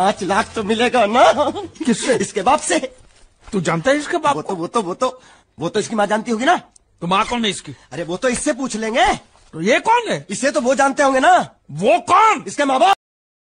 पांच लाख तो मिलेगा ना किससे इसके बाप से तू जानता है इसके बाप वो तो वो तो वो तो वो तो इसकी माँ जानती होगी ना तो माँ कौन है इसकी अरे वो तो इससे पूछ लेंगे तो ये कौन है इसे तो वो जानते होंगे ना वो कौन इसके माँ बाप